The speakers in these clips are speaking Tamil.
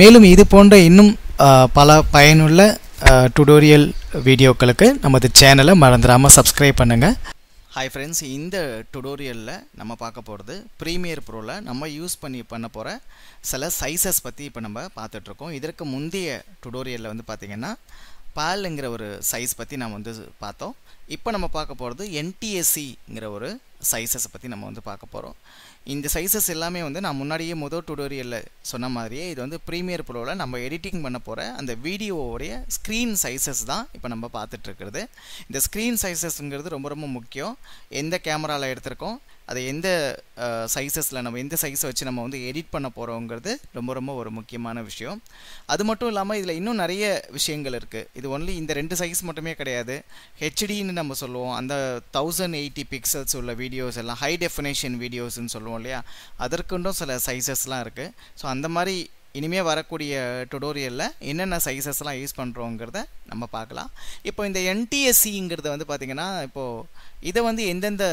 மேலும் இது போன்ற இன்னும் பல பயனுள்ள டுடோரியல் வீடியோக்களுக்கு நமது சேனலை மறந்துடாமல் சப்ஸ்கிரைப் பண்ணுங்கள் ஹாய் ஃப்ரெண்ட்ஸ் இந்த டுடோரியலில் நம்ம பார்க்க போகிறது ப்ரீமியர் ப்ரோவில் நம்ம யூஸ் பண்ணி பண்ண போகிற சில சைஸஸ் பற்றி இப்போ நம்ம பார்த்துட்ருக்கோம் இதற்கு முந்தைய டுடோரியலில் வந்து பார்த்திங்கன்னா பால்ங்கிற ஒரு சைஸ் பற்றி நம்ம வந்து பார்த்தோம் இப்போ நம்ம பார்க்க போகிறது என்டிஎஸ்சிங்கிற ஒரு சைஸஸ் பற்றி நம்ம வந்து பார்க்க போகிறோம் இந்த சைஸஸ் எல்லாமே வந்து நான் முன்னாடியே முதல் டுடோரியலில் சொன்ன மாதிரியே இது வந்து ப்ரீமியர் ப்ரோவில் நம்ம எடிட்டிங் பண்ண போகிற அந்த வீடியோவுடைய ஸ்க்ரீன் சைஸஸ் தான் இப்போ நம்ம பார்த்துட்ருக்கிறது இந்த ஸ்க்ரீன் சைஸஸ்ங்கிறது ரொம்ப ரொம்ப முக்கியம் எந்த கேமராவில் எடுத்திருக்கோம் அதை எந்த சைஸஸில் நம்ம எந்த சைஸை வச்சு நம்ம வந்து எடிட் பண்ண போகிறோங்கிறது ரொம்ப ரொம்ப ஒரு முக்கியமான விஷயம் அது மட்டும் இல்லாமல் இதில் இன்னும் நிறைய விஷயங்கள் இருக்குது இது ஒன்லி இந்த ரெண்டு சைஸ் மட்டுமே கிடையாது ஹெச்டின்னு நம்ம சொல்லுவோம் அந்த தௌசண்ட் எயிட்டி பிக்சல்ஸ் உள்ள வீடியோஸ் எல்லாம் ஹை டெஃபினேஷன் வீடியோஸ்ன்னு சொல்லுவோம் இல்லையா அதற்குண்டும் சில சைஸஸ்லாம் இருக்குது ஸோ அந்த மாதிரி இனிமேல் வரக்கூடிய டுடோரியலில் என்னென்ன சைஸஸ்லாம் யூஸ் பண்ணுறோங்கிறத நம்ம பார்க்கலாம் இப்போ இந்த என்டிஎஸ்சிங்கிறத வந்து பார்த்திங்கன்னா இப்போது இதை வந்து எந்தெந்த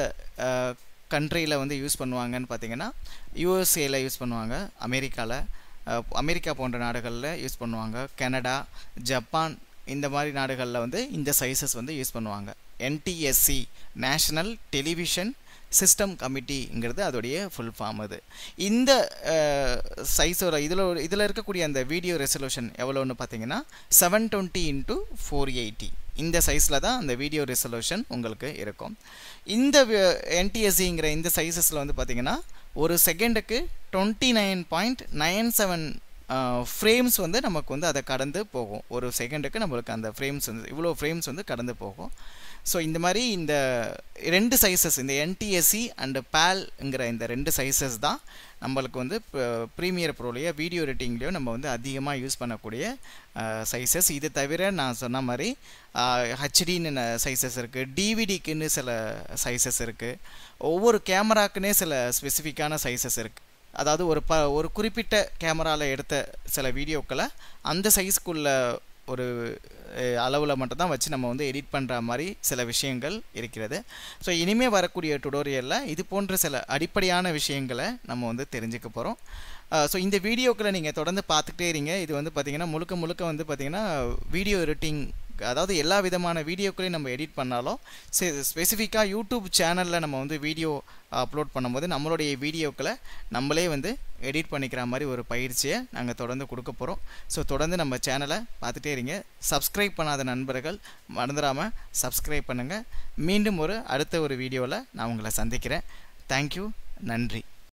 கண்ட்ரியில் வந்து யூஸ் பண்ணுவாங்கன்னு பார்த்தீங்கன்னா யூஎஸ்ஏயில் யூஸ் பண்ணுவாங்க அமெரிக்காவில் அமெரிக்கா போன்ற நாடுகளில் யூஸ் பண்ணுவாங்க கனடா ஜப்பான் இந்த மாதிரி நாடுகளில் வந்து இந்த சைஸஸ் வந்து யூஸ் பண்ணுவாங்க என்டிஎஸ்சி நேஷ்னல் டெலிவிஷன் சிஸ்டம் கமிட்டிங்கிறது அதோடைய ஃபுல் ஃபார்ம் அது இந்த சைஸோட இதில் இதில் இருக்கக்கூடிய அந்த வீடியோ ரெசல்யூஷன் எவ்வளோன்னு பார்த்தீங்கன்னா seven twenty into four eighty இந்த சைஸில் தான் அந்த வீடியோ ரெசல்யூஷன் உங்களுக்கு இருக்கும் இந்த என்டிஎஸ்சிங்கிற இந்த சைஸஸில் வந்து பார்த்திங்கன்னா ஒரு செகண்டுக்கு twenty nine point nine seven frames வந்து நமக்கு வந்து அதை கடந்து போகும் ஒரு செகண்டுக்கு நம்மளுக்கு அந்த ஃப்ரேம்ஸ் வந்து இவ்வளோ ஃப்ரேம்ஸ் வந்து கடந்து போகும் ஸோ இந்த மாதிரி இந்த ரெண்டு சைஸஸ் இந்த என்டிஎஸ்சி அண்டு பேல்ங்கிற இந்த ரெண்டு சைஸஸ் தான் நம்மளுக்கு வந்து இப்போ ப்ரீமியர் ப்ரோலையோ வீடியோ எடிட்டிங்லேயோ நம்ம வந்து அதிகமாக யூஸ் பண்ணக்கூடிய சைஸஸ் இது தவிர நான் சொன்ன மாதிரி ஹெச்டின்னு சைஸஸ் இருக்குது டிவிடிக்குன்னு சில சைஸஸ் இருக்குது ஒவ்வொரு கேமராக்குன்னே சில ஸ்பெசிஃபிக்கான சைஸஸ் இருக்குது அதாவது ஒரு ப ஒரு குறிப்பிட்ட கேமராவில் எடுத்த சில வீடியோக்களை அந்த சைஸ்க்குள்ள ஒரு அளவில் மட்டும்தான் வச்சு நம்ம வந்து எடிட் பண்ணுற மாதிரி சில விஷயங்கள் இருக்கிறது ஸோ இனிமேல் வரக்கூடிய டுடோரியலில் இது போன்ற சில அடிப்படையான விஷயங்களை நம்ம வந்து தெரிஞ்சுக்க போகிறோம் ஸோ இந்த வீடியோக்களை நீங்கள் தொடர்ந்து பார்த்துக்கிட்டே இருங்க இது வந்து பார்த்திங்கன்னா முழுக்க முழுக்க வந்து பார்த்திங்கன்னா வீடியோ எடிட்டிங் அதாவது எல்லா விதமான வீடியோக்களையும் நம்ம எடிட் பண்ணாலும் ஸ்பெசிஃபிக்காக யூடியூப் சேனலில் நம்ம வந்து வீடியோ அப்லோட் பண்ணும்போது நம்மளுடைய வீடியோக்களை நம்மளே வந்து எடிட் பண்ணிக்கிற மாதிரி ஒரு பயிற்சியை நாங்கள் தொடர்ந்து கொடுக்க போகிறோம் ஸோ தொடர்ந்து நம்ம சேனலை பார்த்துட்டே இருங்க சப்ஸ்கிரைப் பண்ணாத நண்பர்கள் மறந்துடாமல் சப்ஸ்கிரைப் பண்ணுங்கள் மீண்டும் ஒரு அடுத்த ஒரு வீடியோவில் நான் உங்களை சந்திக்கிறேன் தேங்க்யூ நன்றி